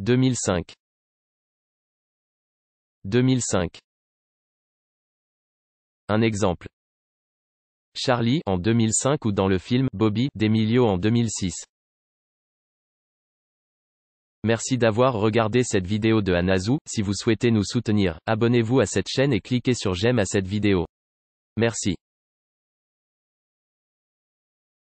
2005 2005 Un exemple Charlie en 2005 ou dans le film Bobby d'Emilio en 2006 Merci d'avoir regardé cette vidéo de Anazou, si vous souhaitez nous soutenir, abonnez-vous à cette chaîne et cliquez sur j'aime à cette vidéo. Merci.